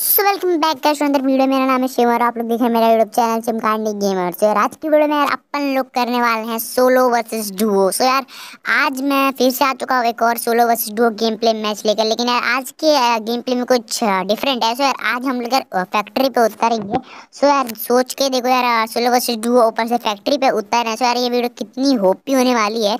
so welcome back का सुंदर video मेरा नाम है शिव और आप लोग देख रहे हैं मेरा यूट्यूब चैनल चिमकांडी गेमर सो यार आज की वीडियो में यार अपन लोग करने वाले हैं सोलो वर्सेस डुओ सो यार आज मैं फिर से आ चुका हूँ एक और solo versus duo game play match लेकर लेकिन यार आज के गेम प्ले में कुछ डिफरेंट है सो यार आज हम लोग फैक्ट्री पे उतरेंगे सो यार सोच के देखो यार सोलो वर्सेस डुओ ऊपर से फैक्ट्री पे उतर रहे सो यार ये वीडियो कितनी होपी होने वाली है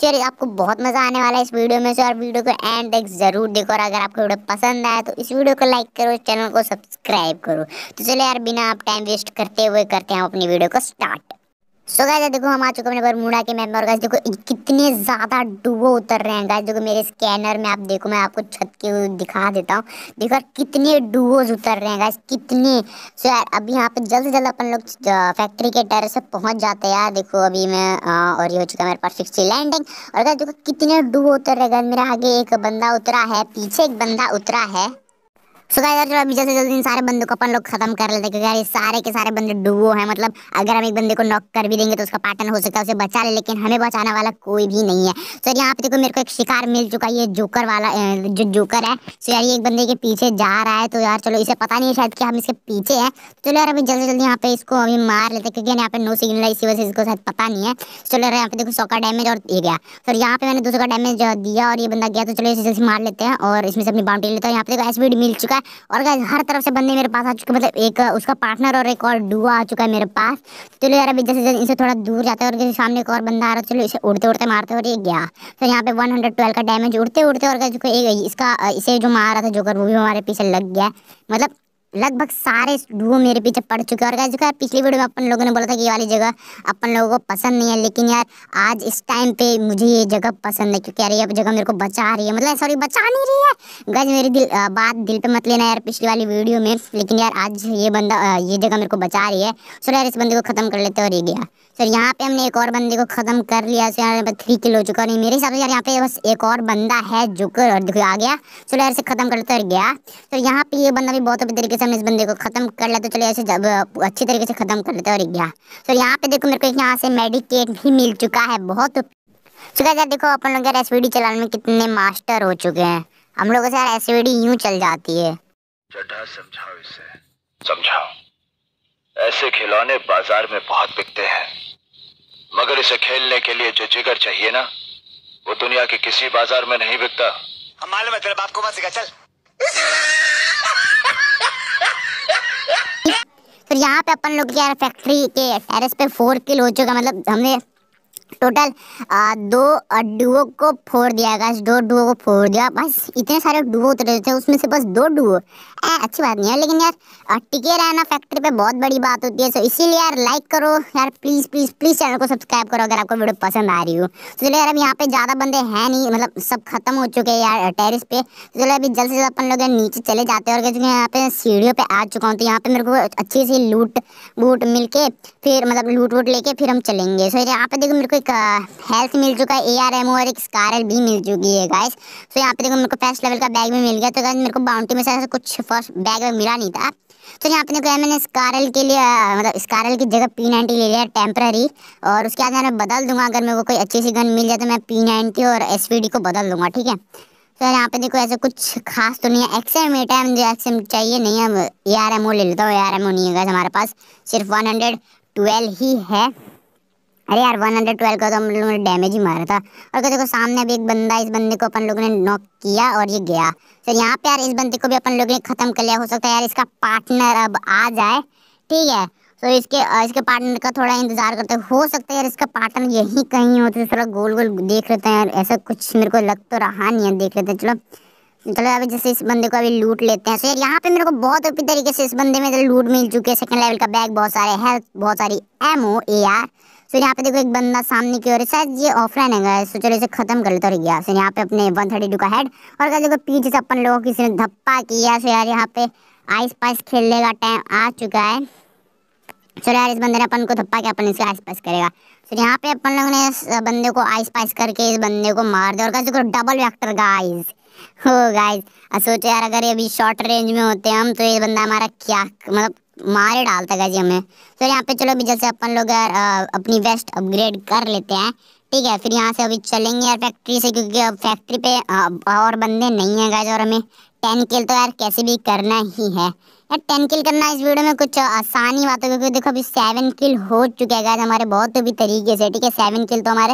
तो यार आपको बहुत मज़ा आने वाला है इस वीडियो में सो यार वीडियो को एंड तक ज़रूर देखो और अगर आपको वीडियो पसंद आए तो इस वीडियो को लाइक करो चैनल को सब्सक्राइब करो तो चलो यार बिना आप टाइम वेस्ट करते हुए करते हैं हम अपनी वीडियो को स्टार्ट सो so गाइस देखो हम आ चुके हैं अपने बरमूडा के मैप में और गाइस देखो कितने ज़्यादा डुबो उतर रहे हैं गाइस देखो मेरे स्कैनर में आप देखो मैं आपको छत के दिखा देता हूँ देखो यार कितने डुबोज उतर रहे हैं गाइस कितने सो so यार अभी यहाँ पे जल्द से जल्द अपन लोग फैक्ट्री के टेरेस से पहुँच जाते हैं यार देखो अभी मैं और ये हो चुका है मेरे पास फिक्स लैंडिंग और गाइस देखो कितने डुबो उतर रहे गाइस मेरे आगे एक बंदा उतरा है पीछे एक बंदा उतरा है सो गाइस यार चलो अभी जैसे जल्दी इन सारे बंदों को अपन लोग खत्म कर लेते हैं क्योंकि यार ये सारे के सारे बंदे डुओ हैं मतलब अगर हम एक बंदे को नॉक कर भी देंगे तो उसका पैटर्न हो सकता है उसे बचा ले लेकिन हमें बचाने वाला कोई भी नहीं है सो यार यहाँ पे देखो मेरे को एक शिकार मिल चुका है ये जोकर वाला जो जोकर है सो यार ये एक बंदे के पीछे जा रहा है तो यार चलो इसे पता नहीं है शायद कि हम इसके पीछे हैं तो चलो यार अभी जल्दी जल्दी यहाँ पे इसको अभी मार लेते क्योंकि यहाँ पे नो सिग्नल है इसी वजह से इसको शायद पता नहीं है चलो यार यहाँ पे देखो सौ का डैमेज और ये गया फिर यहाँ पे मैंने का डैमेज दिया और ये बंदा गया तो चलो इसे जल्दी मार लेते हैं और इसमें से अपनी बाउंड्री लेता है यहाँ पे देखो एस मिल चुका चुका है और गाइज हर तरफ से बंदे मेरे पास आ चुके मतलब एक उसका पार्टनर और एक और डुआ आ चुका है मेरे पास तो चलो यार अभी जैसे जैसे इसे थोड़ा दूर जाता है और सामने एक और बंदा आ रहा है चलो इसे उड़ते उड़ते मारते और ये गया तो यहाँ पे वन का डैमेज उड़ते उड़ते और गाइज इसका इसे जो मारा था जोकर वो भी हमारे पीछे लग गया मतलब लगभग सारे डुओ मेरे पीछे पड़ चुके हैं और यार पिछली वीडियो में अपन लोगों ने बोला था कि ये वाली जगह अपन लोगों को पसंद नहीं है लेकिन यार आज इस टाइम पे मुझे ये जगह पसंद है क्योंकि यार ये जगह मेरे को बचा रही है मतलब सॉरी बचा नहीं रही है गज मेरी दिल आ, बात दिल पे मत लेना यार पिछली वाली वीडियो में लेकिन यार आज ये बंदा आ, ये जगह मेरे को बचा रही है सर यार इस बंदे को ख़त्म कर लेते और ये गया सर यहाँ पे हमने एक और बंदे को ख़त्म कर लिया सो यार थ्री किलो चुका नहीं मेरे हिसाब से यार यहाँ पे बस एक और बंदा है जो और देखो आ गया सो यार ख़त्म कर लेते और गया सर यहाँ पे ये बंदा भी बहुत तरीके से हम इस बंदे को ख़त्म कर लेते तो चलो ऐसे जब अच्छी तरीके से ख़त्म कर लेते और गया तो यहाँ पे देखो मेरे को यहाँ से मेडिकेट भी मिल चुका है बहुत तो यार देखो अपन लोग यार एस चलाने में कितने मास्टर हो चुके हैं हम लोगों से यार एस यूँ चल जाती है समझाओ इसे समझाओ ऐसे खिलौने बाजार में बहुत बिकते हैं मगर इसे खेलने के लिए जो जिगर चाहिए ना वो दुनिया के किसी बाजार में नहीं बिकता मालूम है तेरे बाप को मत सिखा चल फिर यहाँ पे अपन लोग फैक्ट्री के टेरेस पे फोर किल हो चुका मतलब हमने टोटल दो डुओ को फोड़ दिया गया दो डुओ को फोड़ दिया बस इतने सारे डुओ उतरे थे उसमें से बस दो डुओ अच्छी बात नहीं है लेकिन यार टिके रहना फैक्ट्री पे बहुत बड़ी बात होती है सो इसीलिए यार लाइक करो यार प्लीज़ प्लीज़ प्लीज़ चैनल को सब्सक्राइब करो अगर आपको वीडियो पसंद आ रही हो तो चलो यार अब यहाँ पे ज़्यादा बंदे हैं नहीं मतलब सब खत्म हो चुके हैं यार टेरिस पे तो चलो अभी जल्द से जल्द अपन लोग नीचे चले जाते हैं और क्योंकि यहाँ पे सीढ़ियों पर आ चुका हूँ तो यहाँ पे मेरे को अच्छी सी लूट बूट मिल के फिर मतलब लूट वूट लेके फिर हम चलेंगे सो यहाँ पे देखो मेरे को एक हेल्थ मिल चुका है ए आर एम और एक स्कार भी मिल चुकी है गाइस तो यहाँ पे देखो मेरे को फर्स्ट लेवल का बैग भी मिल गया तो गाइस मेरे को बाउंड्री में से कुछ फर्स्ट बैग मिला नहीं था तो यहाँ पे देखो मैंने स्कारल के लिए मतलब स्कारल की जगह पी नाइनटी ले लिया टेम्प्ररी और उसके बाद मैं बदल दूंगा अगर मेरे को कोई अच्छी सी गन मिल जाए तो मैं पी नाइनटी और एस को बदल दूंगा ठीक है तो यहाँ पे देखो ऐसा कुछ खास तो नहीं है एक्स एम एट है मुझे एक्स एम चाहिए नहीं है ए आर एम ओ ले लेता हूँ ए आर एम ओ नहीं है हमारे पास सिर्फ वन हंड्रेड ट्वेल्व ही है अरे यार वन हंड्रेड ट्वेल्व का तो हम लोगों ने डैमेज ही मारा था और देखो सामने अभी एक बंदा इस बंदे को अपन लोगों ने नॉक किया और ये गया सर तो यहाँ पे यार इस बंदे को भी अपन लोगों ने ख़त्म कर लिया हो सकता है यार इसका पार्टनर अब आ जाए ठीक है सो तो इसके इसके पार्टनर का थोड़ा इंतजार करते हो सकता है यार इसका पार्टनर यहीं कहीं होते थोड़ा गोल गोल देख लेते हैं यार ऐसा कुछ मेरे को लग तो रहा नहीं है देख लेते हैं चलो चलो अभी जैसे इस बंदे को अभी लूट लेते हैं सो तो यार यहाँ पे मेरे को बहुत अच्छी तरीके से इस बंदे में लूट मिल चुके हैं सेकंड लेवल का बैग बहुत सारे हेल्थ बहुत सारी एमओ ए आर सर यहाँ पे देखो एक बंदा सामने की ओर है शायद ये ऑफलाइन है सो तो चलो इसे खत्म कर लेते गया सर यहाँ पे अपने वन थर्टी टू का हेड और क्या देखो पीछे से अपन लोगों किसी ने धप्पा किया सो तो यार यहाँ पे आइस पाइस खेलने का टाइम आ चुका है चलो यार इस बंदे ने अपन को धप्पा के अपन इसे आइस पाइस करेगा सर यहाँ पे अपन लोगों ने इस बंदे को आइस पाइस करके इस बंदे को मार दिया और देखो डबल वेक्टर गाइस हो गाइस सोचो यार अगर ये अभी शॉर्ट रेंज में होते हैं हम तो ये बंदा हमारा क्या मतलब मार डालता गाजी हमें फिर तो यहाँ पे चलो अभी जैसे अपन लोग यार अपनी वेस्ट अपग्रेड कर लेते हैं ठीक है फिर यहाँ से अभी चलेंगे यार फैक्ट्री से क्योंकि अब फैक्ट्री पे और बंदे नहीं हैं गाजी और हमें टेन किल तो यार कैसे भी करना ही है यार टेन किल करना इस वीडियो में कुछ आसान ही बात है क्योंकि देखो अभी सेवन किल हो चुके हैं गाइज हमारे बहुत भी तरीके से ठीक है सेवन किल तो हमारे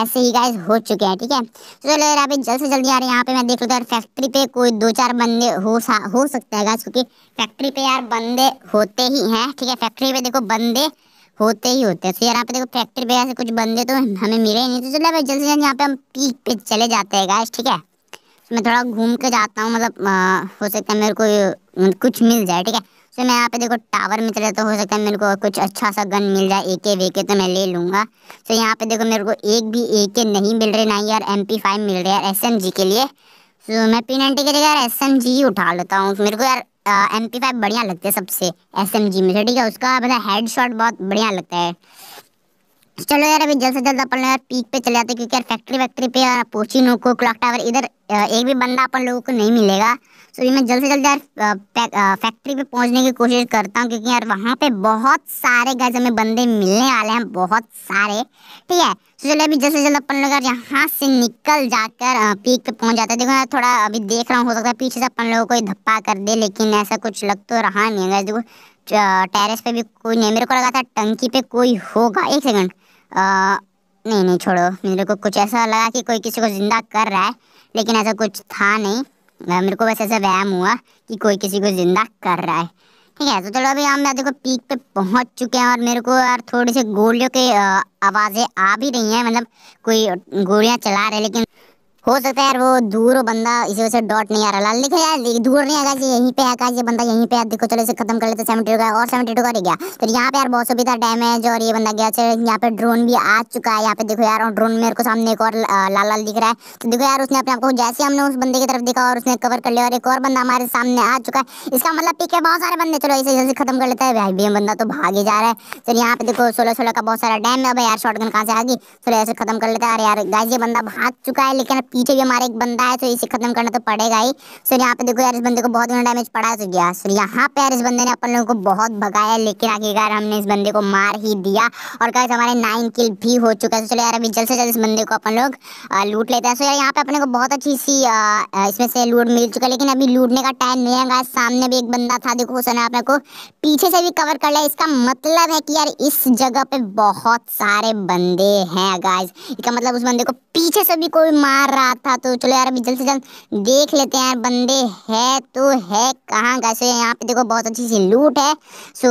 ऐसे ही गाइज हो चुके हैं ठीक है तो चलो यार अभी जल्द से जल्दी यार यहाँ पे मैं देख लेता हूँ फैक्ट्री पे कोई दो चार बंदे हो सा हो सकते हैं गाइज क्योंकि फैक्ट्री पे यार बंदे होते ही हैं ठीक है फैक्ट्री पे देखो बंदे होते ही होते हैं तो यार यहाँ पे देखो फैक्ट्री पे ऐसे कुछ बंदे तो हमें मिले ही नहीं तो चलो भाई जल्द से जल्द यहाँ पे हम पीक पे चले जाते हैं गाइज ठीक है मैं थोड़ा घूम के जाता हूँ मतलब आ, हो सकता है मेरे को मतलब कुछ मिल जाए ठीक है तो मैं यहाँ पे देखो टावर में चले तो हो सकता है मेरे को कुछ अच्छा सा गन मिल जाए ए के वे के तो मैं ले लूँगा तो यहाँ पे देखो मेरे को एक भी ए के नहीं मिल रहे ना यार एम पी फाइव मिल रहे यार एस एम जी के लिए सो तो मैं पी नाइनटी के जगह यार एस एम जी ही उठा लेता हूँ मेरे को यार एम पी फाइव बढ़िया लगता है सबसे एस एम जी में से ठीक है उसका मतलब हेड शॉट बहुत बढ़िया लगता है चलो यार अभी जल्द से जल्द अपन यार पीक पे चले जाते क्योंकि यार फैक्ट्री वैक्ट्री पे यार पोची नोको क्लॉक टावर इधर एक भी बंदा अपन लोगों को नहीं मिलेगा सो ये मैं जल्द से जल्द यार फैक्ट्री पे पहुंचने की कोशिश करता हूँ क्योंकि यार वहाँ पे बहुत सारे गज हमें बंदे मिलने वाले हैं बहुत सारे ठीक है सो चलो अभी जल्द से जल्द अपन लोग यार यहाँ से निकल जाकर पीक पे पहुँच जाते हैं देखो यार थोड़ा अभी देख रहा हूँ हो सकता है पीछे से अपन लोगों को धप्पा कर दे लेकिन ऐसा कुछ लग तो रहा नहीं है देखो टेरेस पे भी कोई नहीं मेरे को लगा था टंकी पे कोई होगा एक सेकंड नहीं नहीं छोड़ो मेरे को कुछ ऐसा लगा कि कोई किसी को ज़िंदा कर रहा है लेकिन ऐसा कुछ था नहीं मेरे को बस ऐसा वहम हुआ कि कोई किसी को ज़िंदा कर रहा है ठीक है तो चलो अभी हम देखो पीक पे पहुंच चुके हैं और मेरे को यार थोड़ी सी गोलियों की आवाज़ें आ भी रही हैं मतलब कोई गोलियां चला रहे लेकिन हो सकता है यार वो दूर हो बंदा इसी वजह से डॉट नहीं आ रहा लाल लिखा यार दूर नहीं आगा यहीं पे आगा ये बंदा यहीं पे देखो चलो इसे खत्म कर लेते सेवेंटी टू का और सेवेंटी टू का रह गया तो यहाँ पे यार बहुत सुविधा डैमेज और ये बंदा गया यहाँ पे ड्रोन भी आ चुका है यहाँ पे देखो यार ड्रोन मेरे को सामने एक और लाल लाल दिख रहा है तो देखो यार उसने अपने आपको जैसे हमने उस बंदे की तरफ देखा और उसने कवर कर लिया और एक और बंदा हमारे सामने आ चुका है इसका मतलब पिक है बहुत सारे बंदे चलो इसे जल्दी खत्म कर लेता है भाई भी बंदा तो भागे जा रहा है चलो यहाँ पे देखो सोलह सोलह का बहुत सारा डैम है भाई यार शॉर्ट गन कहाँ से आ गई चलो ऐसे खत्म कर लेता है यार गाय ये बंदा भाग चुका है लेकिन पीछे भी हमारा एक बंदा है तो इसे खत्म करना तो पड़ेगा ही सो यहाँ पे देखो यार इस बंदे को बहुत गुना डैमेज पड़ा है तो गया सो यहाँ पे यार इस बंदे ने अपन लोगों को बहुत भगाया लेकिन आखिरकार हमने इस बंदे को मार ही दिया और कहा हमारे नाइन किल भी हो चुका है तो चलो यार अभी जल्द से जल्द इस बंदे को अपन लोग लूट लेते हैं सो यार यहाँ पे अपने को बहुत अच्छी सी इसमें से लूट मिल चुका है लेकिन अभी लूटने का टाइम नहीं आएगा सामने भी एक बंदा था देखो उसने अपने को पीछे से भी कवर कर लिया इसका मतलब है कि यार इस जगह पे बहुत सारे बंदे हैं गाइस इसका मतलब उस बंदे को पीछे से भी कोई मार रहा रहा था तो चलो यार अभी जल्द से जल्द देख लेते हैं यार बंदे है तो है कहाँ कैसे सो यहाँ पे देखो बहुत अच्छी सी लूट है सो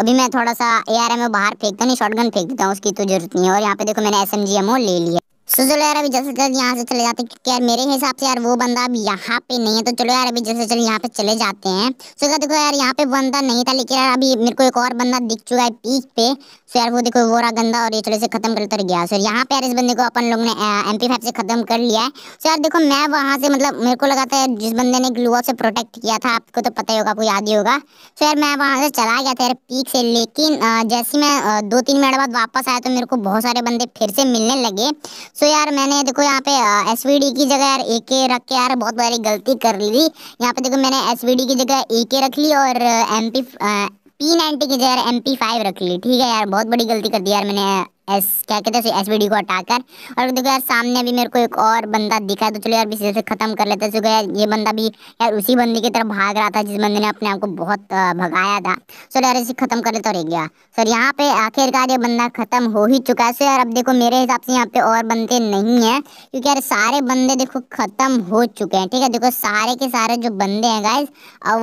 अभी मैं थोड़ा सा ए आर एम बाहर फेंकता नहीं शॉर्ट गन फेंक देता हूँ उसकी तो जरूरत नहीं है और यहाँ पे देखो मैंने S M G M O ले लिया सो चलो यार अभी जैसे जल्द यहाँ से चले जाते हैं क्योंकि यार मेरे हिसाब से यार वो बंदा अभी यहाँ पे नहीं है तो चलो यार अभी जैसे चल यहाँ पे चले जाते हैं सो तो so, देखो यार यहाँ पे बंदा नहीं था लेकिन यार अभी मेरे को एक और बंदा दिख चुका है पीक पे सो तो so, यार वो देखो वो रहा गंदा और ये चलो से खत्म कर उतर गया सर तो so, यहाँ पे यार इस बंदे को अपन लोग ने एम पी फाइव से खत्म कर लिया है सो यार देखो मैं वहाँ से मतलब मेरे को लगा था जिस बंदे ने ग्लूआ से प्रोटेक्ट किया था आपको तो पता ही होगा आपको याद ही होगा सो यार मैं वहाँ से चला गया था यार पीक से लेकिन जैसे मैं दो तीन मिनट बाद वापस आया तो मेरे को बहुत सारे बंदे फिर से मिलने लगे सो so यार मैंने देखो यहाँ पे एस की जगह यार ए के रख के यार बहुत बड़ी गलती कर ली यहाँ पे देखो मैंने एस की जगह ए के रख ली और एम पी पी नाइनटी की जगह एम पी फाइव रख ली ठीक है यार बहुत बड़ी गलती कर दी यार मैंने एस क्या कहते हैं एस डी को हटाकर और देखो यार सामने अभी मेरे को एक और बंदा दिखा है तो चलो यार इसी से तो ख़त्म कर लेते हैं यार ये बंदा भी यार उसी बंदे की तरफ भाग रहा था जिस बंदे ने अपने आप को बहुत भगाया था चलो यार इसे ख़त्म कर लेते और गया सर यहाँ पे आखिरकार ये बंदा ख़त्म हो ही चुका है सो यार अब देखो मेरे हिसाब से यहाँ पे और बंदे नहीं है क्योंकि यार सारे बंदे देखो ख़त्म हो चुके हैं ठीक है देखो सारे के सारे जो बंदे हैं गाइज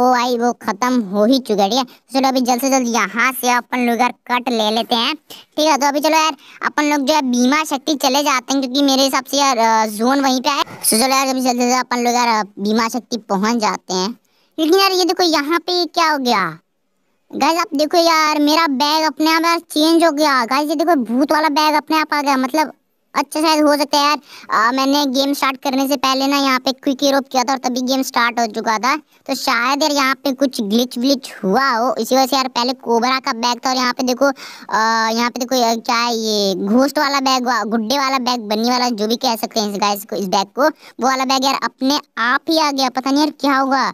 वो आई वो ख़त्म हो ही चुके हैं ठीक है चलो अभी जल्द से जल्द यहाँ से अपन लोग यार कट ले लेते हैं ठीक है तो अभी चलो यार अपन लोग जो है बीमा शक्ति चले जाते हैं क्योंकि मेरे हिसाब से यार जोन वहीं पे है सो चलो यार अभी जल्दी जल्दी अपन लोग यार बीमा शक्ति पहुंच जाते हैं लेकिन यार ये देखो यहाँ पे क्या हो गया गाइज आप देखो यार मेरा बैग अपने आप यार चेंज हो गया गाइज ये देखो भूत वाला बैग अपने आप आ गया मतलब अच्छा शायद हो सकता है यार आ, मैंने गेम स्टार्ट करने से पहले ना यहाँ पे क्विक रोप किया था और तभी गेम स्टार्ट हो चुका था तो शायद यार यहाँ पे कुछ ग्लिच व्लिच हुआ हो इसी वजह से यार पहले कोबरा का बैग था और यहाँ पे देखो यहाँ पे देखो क्या है ये घोस्ट वाला बैग गुड्डे वाला बैग बनी वाला जो भी कह सकते हैं इस गाइस को इस बैग को वो वाला बैग यार अपने आप ही आ गया पता नहीं यार क्या होगा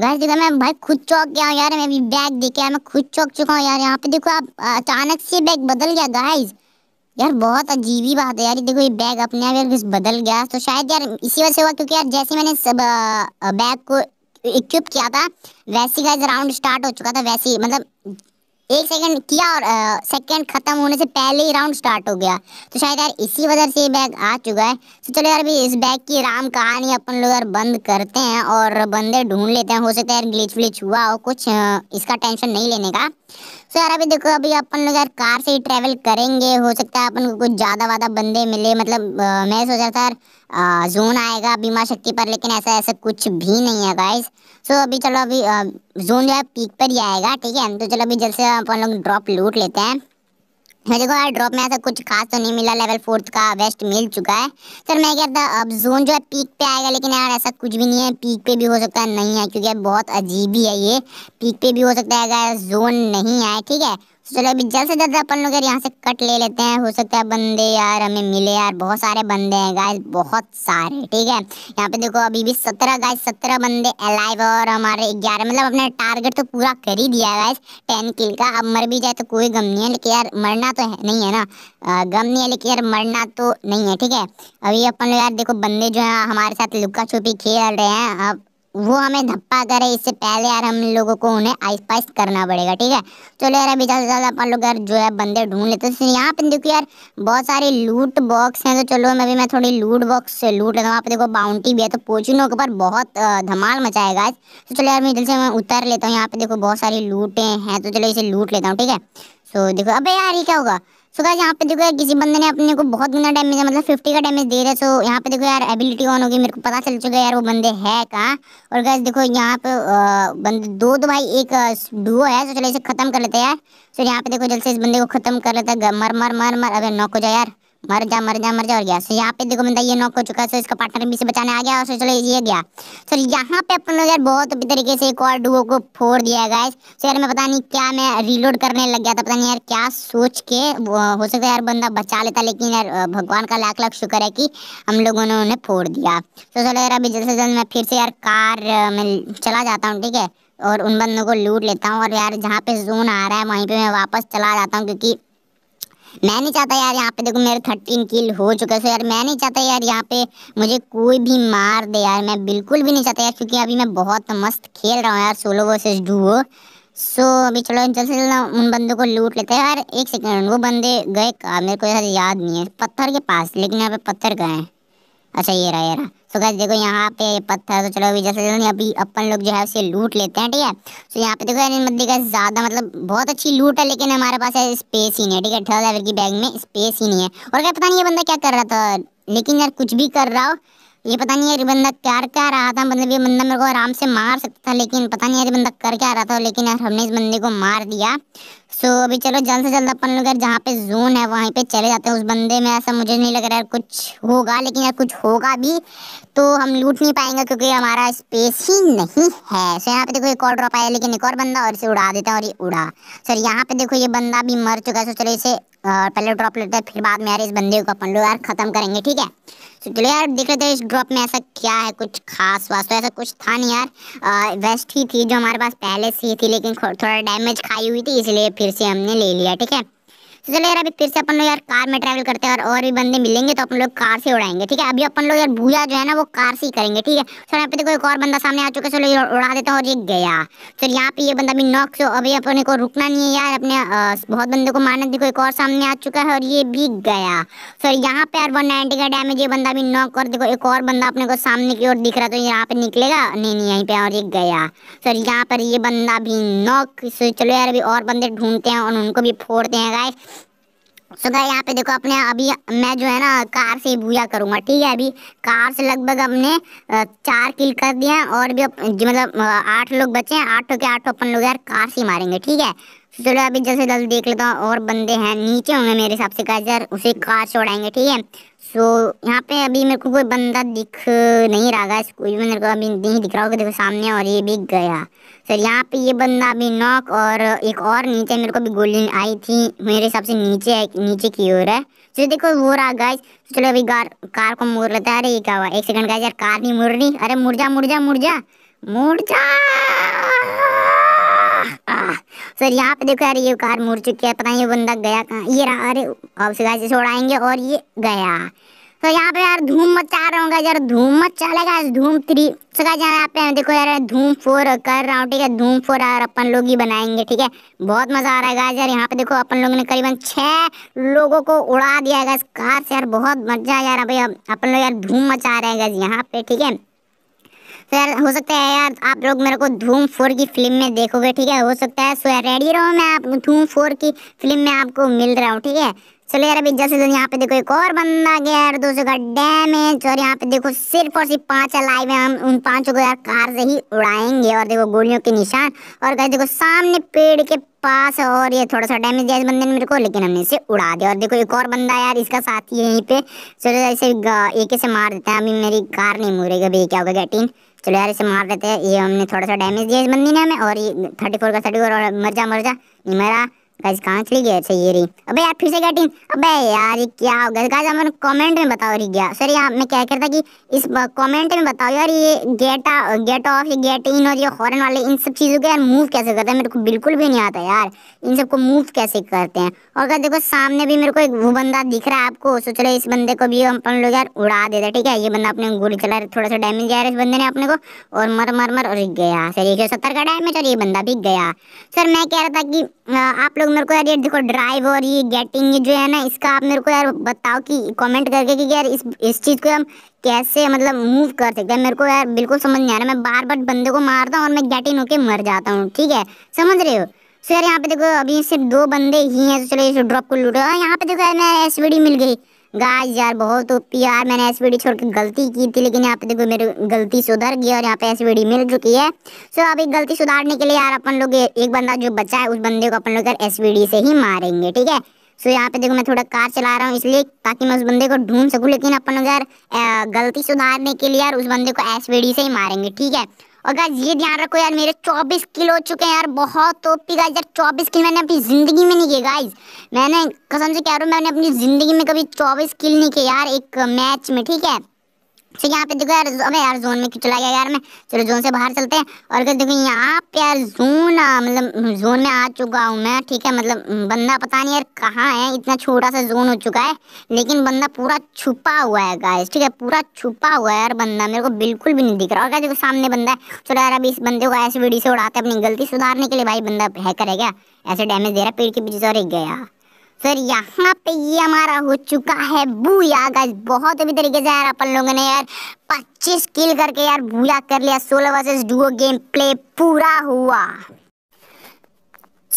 गाइस देखो मैं भाई खुद चौक गया यार मैं अभी बैग देखे मैं खुद चौक चुका हूँ यार यहाँ पे देखो आप अचानक से बैग बदल गया गाइस यार बहुत अजीब ही बात है यार देखो ये बैग अपने आप यार बदल गया तो शायद यार इसी वजह से हुआ क्योंकि यार जैसे मैंने सब बैग को इक्विप किया था वैसे का राउंड स्टार्ट हो चुका था वैसे मतलब एक सेकंड किया और सेकंड ख़त्म होने से पहले ही राउंड स्टार्ट हो गया तो शायद यार इसी वजह से ये बैग आ चुका है तो चलो यार अभी इस बैग की राम कहानी अपन लोग यार बंद करते हैं और बंदे ढूंढ लेते हैं हो सकता है यार ग्लिच व्लिच हुआ हो कुछ इसका टेंशन नहीं लेने का तो यार अभी देखो अभी अपन लोग यार कार से ही ट्रैवल करेंगे हो सकता है अपन को कुछ ज़्यादा वादा बंदे मिले मतलब आ, मैं सोच रहा था यार जोन आएगा बीमा शक्ति पर लेकिन ऐसा ऐसा कुछ भी नहीं है गाइस सो अभी चलो अभी जोन जो है पीक पर ही आएगा ठीक है तो चलो अभी जल्द से अपन लोग ड्रॉप लूट लेते हैं मैं देखो यार ड्रॉप में ऐसा कुछ खास तो नहीं मिला लेवल फोर्थ का वेस्ट मिल चुका है सर मैं कहता अब जोन जो है पीक पे आएगा लेकिन यार ऐसा कुछ भी नहीं है पीक पे भी हो सकता है नहीं है क्योंकि बहुत अजीब ही है ये पीक पे भी हो सकता है अगर जोन नहीं आए ठीक है चलो अभी जल्द से जल्द अपन लोग यार यहाँ से कट ले लेते हैं हो सकता है बंदे यार हमें मिले यार बहुत सारे बंदे हैं गाइस बहुत सारे ठीक है यहाँ पे देखो अभी भी सत्रह गाइस सत्रह बंदे अलाइव और हमारे ग्यारह मतलब अपने टारगेट तो पूरा कर ही दिया गाइस टेन किल का अब मर भी जाए तो कोई गम नहीं है लेकिन यार मरना तो है नहीं है ना गम नहीं है लेकिन यार मरना तो नहीं है ठीक है अभी अपन लोग यार देखो बंदे जो है हमारे साथ लुका छुपी खेल रहे हैं अब वो हमें धप्पा करे इससे पहले यार हम लोगों को उन्हें आइस पाइस करना पड़ेगा ठीक है चलो यार अभी जल्द जल्द अपन लोग यार जो है बंदे ढूंढ लेते हैं तो यहाँ पे देखो यार बहुत सारे लूट बॉक्स हैं तो चलो मैं भी मैं थोड़ी लूट बॉक्स से लूट लेता हूँ आप देखो बाउंटी भी है तो पोचिनो के ऊपर बहुत धमाल मचाएगा आज तो चलो यार मैं जल्द से मैं उतर लेता हूँ यहाँ पे देखो बहुत सारी लूटें हैं तो चलो इसे लूट लेता हूँ ठीक है सो तो देखो अभी यार ये क्या होगा सो गाइस यहाँ पे देखो यार किसी बंदे ने अपने को बहुत गुना डैमेज मतलब फिफ्टी का डैमेज दे रहा सो यहाँ पे देखो यार एबिलिटी ऑन होगी मेरे को पता चल चुका है यार वो बंदे है कहाँ और गाइस देखो यहाँ पे बंदे दो तो भाई एक डुओ है सो चलो इसे खत्म कर लेते हैं यार सो यहाँ पे देखो जल्द से इस बंदे को खत्म कर लेते हैं मर मर मर मर अगर नॉक हो जाए यार मर जा मर जा मर जा और गया सो यहाँ पे देखो बंदा ये नॉक हो चुका है सो इसका पार्टनर भी से बचाने आ गया और सो चलो ये गया सो यहाँ पे अपन लोग यार बहुत तरीके से एक और डुओ को फोड़ दिया है गाइस सो यार मैं पता नहीं क्या मैं रीलोड करने लग गया था पता नहीं यार क्या सोच के हो सकता है यार बंदा बचा लेता लेकिन यार भगवान का लाख लाख शुक्र है कि हम लोगों ने उन्हें फोड़ दिया सो चलो यार अभी जल्द से जल्द मैं फिर से यार कार में चला जाता हूँ ठीक है और उन बंदों को लूट लेता हूँ और यार जहाँ पे जोन आ रहा है वहीं पर मैं वापस चला जाता हूँ क्योंकि मैं नहीं चाहता यार यहाँ पे देखो मेरे थर्टीन किल हो चुके सो यार मैं नहीं चाहता यार यहाँ पे मुझे कोई भी मार दे यार मैं बिल्कुल भी नहीं चाहता यार क्योंकि अभी मैं बहुत मस्त खेल रहा हूँ यार सोलो वर्सेज डूओ सो अभी चलो जल्द से जल्द उन बंदों को लूट लेते हैं यार एक सेकेंड वो बंदे गए का मेरे को यार याद नहीं है पत्थर के पास लेकिन यहाँ पे पत्थर गए हैं अच्छा ये रहा ये रहा सो गाइस देखो यहाँ पे पत्थर तो चलो अभी जैसे जैसे अभी अपन लोग जो है उसे लूट लेते हैं ठीक है सो यहाँ पे देखो यानी मत का ज़्यादा मतलब बहुत अच्छी लूट है लेकिन हमारे पास है स्पेस ही नहीं है ठीक है थर्ड लेवल की बैग में स्पेस ही नहीं है और क्या पता नहीं ये बंदा क्या कर रहा था लेकिन यार कुछ भी कर रहा हो ये पता नहीं यार बंदा क्या क्या रहा था मतलब ये बंदा मेरे को आराम से मार सकता था लेकिन पता नहीं यार बंदा कर क्या रहा था लेकिन यार हमने इस बंदे को मार दिया सो so, अभी चलो जल्द से जल्द अपन लोग यार जहाँ पे जोन है वहीं पे चले जाते हैं उस बंदे में ऐसा मुझे नहीं लग रहा है कुछ होगा लेकिन यार कुछ होगा भी तो हम लूट नहीं पाएंगे क्योंकि हमारा स्पेस ही नहीं है सो so, यहाँ पे देखो एक और ड्रॉप आया लेकिन एक और बंदा और इसे उड़ा देता है और ये उड़ा सर यहाँ पे देखो ये बंदा भी मर चुका है सो चलो इसे और पहले ड्रॉप लेते हैं फिर बाद में यार इस बंदे को अपन लोग यार ख़त्म करेंगे ठीक है तो चलो यार देख लेते हैं इस ड्रॉप में ऐसा क्या है कुछ खास वास्तव तो ऐसा कुछ था नहीं यार वेस्ट ही थी जो हमारे पास पहले से ही थी लेकिन थोड़ा डैमेज खाई हुई थी इसलिए फिर से हमने ले लिया ठीक है तो चलो यार अभी फिर से अपन लोग यार कार में ट्रैवल करते हैं और और भी बंदे मिलेंगे तो अपन लोग कार से उड़ाएंगे ठीक है अभी अपन लोग यार भूया जो है ना वो कार से ही करेंगे ठीक है सर यहाँ पे देखो तो एक और बंदा सामने आ चुका है चलो ये उड़ा देता हूँ और ये गया सर यहाँ पे ये बंदा अभी नॉक से अभी अपने को रुकना नहीं है यार अपने बहुत बंदे को मारना देखो एक और सामने आ चुका है और ये भी गया सर यहाँ पे यार वन का डैमेज ये बंदा अभी नॉक और देखो एक और बंदा अपने को सामने की ओर दिख रहा तो यहाँ पे निकलेगा नहीं नहीं यहीं पर और ये गया सर यहाँ पर ये बंदा भी नॉक चलो यार अभी और बंदे ढूंढते हैं और उनको भी फोड़ते हैं गाइस सो तो गाइस यहाँ पे देखो अपने अभी मैं जो है ना कार से भूया करूँगा ठीक है अभी कार से लगभग हमने चार किल कर दिए हैं और भी मतलब आठ लोग बचे हैं आठों के आठों अपन लोग यार कार से मारेंगे ठीक है चलो अभी जैसे जल्द देख लेता हूँ और बंदे हैं नीचे होंगे मेरे हिसाब से गाइस यार उसे कार छोड़ाएंगे ठीक है सो यहाँ पे अभी मेरे को कोई बंदा दिख नहीं रहा गाइस कोई भी मेरे को अभी नहीं दिख रहा होगा देखो सामने और ये भी गया सर यहाँ पे ये बंदा अभी नॉक और एक और नीचे मेरे को भी गोली आई थी मेरे हिसाब से नीचे है नीचे की ओर है सो देखो वो रहा गाइस तो चलो अभी कार कार को मोड़ लेता है अरे ये क्या हुआ एक सेकंड गाइस यार कार नहीं मुड़ रही अरे मुड़ जा मुड़ जा मुड़ जा मुड़ जा सर यहाँ पे देखो यार ये कार मुड़ चुकी है पता नहीं ये बंदा गया कहाँ ये रहा अरे अब से गाय छोड़ाएंगे और ये गया तो यहाँ पे यार धूम मचा रहा हूँ यार धूम मचा लेगा धूम थ्री सका जाना यहाँ पे देखो यार धूम फोर कर रहा हूँ ठीक है धूम फोर यार अपन लोग ही बनाएंगे ठीक है बहुत मज़ा आ रहा है यार यहाँ पे देखो अपन लोगों ने करीबन छः लोगों को उड़ा दिया है कार से यार बहुत मजा यार अभी अपन लोग यार धूम मचा रहे हैं यहाँ पे ठीक है तो यार हो सकता है यार आप लोग मेरे को धूम फोर की फिल्म में देखोगे ठीक है हो सकता है सो रेडी रहो मैं आप धूम फोर की फिल्म में आपको मिल रहा हूँ ठीक है चलो यार अभी जैसे जल्द यहाँ पे देखो एक और बंदा गया यार दोस्तों का डैमेज और यहाँ पे देखो सिर्फ और सिर्फ पांच लाइव है हम उन पांचों को यार कार से ही उड़ाएंगे और देखो गोलियों के निशान और कहीं देखो सामने पेड़ के पास और ये थोड़ा सा डैमेज दिया इस बंदे ने मेरे को लेकिन हमने इसे उड़ा दिया और देखो एक और बंदा यार इसका साथ ही यहीं पे चलो इसे एक से मार देते हैं अभी मेरी कार नहीं मुरेगी अभी क्या होगा गैटीन चलो यार इसे मार देते हैं ये हमने थोड़ा सा डैमेज दिया इस बंदी ने हमें और ये थर्टी फोर का थर्टी फोर और मर जा मर जा नहीं मरा गाइस कहां चली गया अच्छा ये रही अबे यार फिर से क्या टीम अबे यार ये क्या हो गया गाइस हमें कमेंट में बताओ रही गया सर यहां मैं क्या था कि इस कमेंट में बताओ यार ये गेट गेट ऑफ ये गेट इन और ये हॉर्न वाले इन सब चीज़ों के यार मूव कैसे करते हैं मेरे को बिल्कुल भी नहीं आता यार इन सबको मूव कैसे करते हैं और अगर देखो सामने भी मेरे को एक वो बंदा दिख रहा है आपको सो चलो इस बंदे को भी अपन लोग यार उड़ा देते ठीक है ये बंदा अपने गोली चला थोड़ा सा डैमेज दिया है इस बंदे ने अपने को और मर मर मर और गया सर ये सौ सत्तर का डैमेज और ये बंदा भी गया सर मैं कह रहा था कि आप लोग लोग मेरे को यार ये देखो ड्राइव और ये गेटिंग ये जो है ना इसका आप मेरे को यार बताओ कि कमेंट करके कि यार इस इस चीज़ को हम कैसे मतलब मूव कर सकते हैं मेरे को यार बिल्कुल समझ नहीं आ रहा मैं बार बार बंदे को मारता हूँ और मैं गेटिंग होके मर जाता हूँ ठीक है समझ रहे हो सो यार यहाँ पे देखो अभी सिर्फ दो बंदे ही हैं तो चलो इस ड्रॉप को लूटो यहाँ पे देखो यार ना एस मिल गई गाइस यार बहुत ओपी यार मैंने एस वी छोड़कर गलती की थी लेकिन यहाँ पे देखो मेरी गलती सुधर गई और यहाँ पे एस मिल चुकी है सो so, अभी गलती सुधारने के लिए यार अपन लोग एक बंदा जो बचा है उस बंदे को अपन लोग यार एस से ही मारेंगे ठीक है सो यहाँ पे देखो मैं थोड़ा कार चला रहा हूँ इसलिए ताकि मैं उस बंदे को ढूंढ सकूँ लेकिन अपन लोग यार गलती सुधारने के लिए यार उस बंदे को एस से ही मारेंगे ठीक है और ये ध्यान रखो यार मेरे 24 किलो हो चुके हैं यार बहुत ओपी गाइज यार 24 किल मैंने अपनी ज़िंदगी में नहीं किए गाइज मैंने कसम से कह रहा हूँ मैंने अपनी ज़िंदगी में कभी 24 किल नहीं किए यार एक मैच में ठीक है है यहाँ पे देखो यार अबे यार जोन में क्यों चला गया यार मैं चलो जोन से बाहर चलते हैं और अगर देखो यहाँ पे यार जोन हाँ, मतलब जोन हम्म, में आ चुका हूँ मैं ठीक है मतलब हम्म, बंदा पता नहीं यार कहाँ है इतना छोटा सा जोन हो चुका है लेकिन बंदा पूरा छुपा हुआ है गाइस ठीक है पूरा छुपा हुआ है यार बंदा मेरे को बिल्कुल भी नहीं दिख रहा और देखो सामने बंदा है चलो यार अभी इस बंदे को ऐसे वीडियो से उड़ाते अपनी गलती सुधारने के लिए भाई बंदा है करेगा ऐसे डैमेज दे रहा है पेड़ के पीछे से और एक गया सर यहाँ पे ये हमारा हो चुका है बूया गाइस बहुत अभी तरीके से यार अपन लोगों ने यार 25 किल करके यार बूया कर लिया सोलह वर्सेस डुओ गेम प्ले पूरा हुआ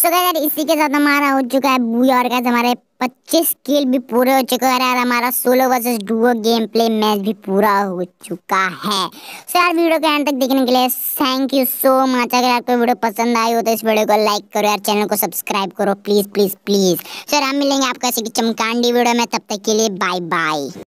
सो so यार इसी के साथ हमारा हो चुका है बूया और गैस हमारे 25 किल भी पूरे हो चुके हैं यार हमारा solo versus duo game play match भी पूरा हो चुका है सो यार वीडियो के एंड तक देखने के लिए थैंक यू सो मच अगर आपको वीडियो पसंद आई हो तो इस वीडियो को लाइक करो यार चैनल को सब्सक्राइब करो प्लीज़ प्लीज़ प्लीज़ सर हम मिलेंगे आपको ऐसे की चमकांडी वीडियो में तब तक के लिए बाय बाय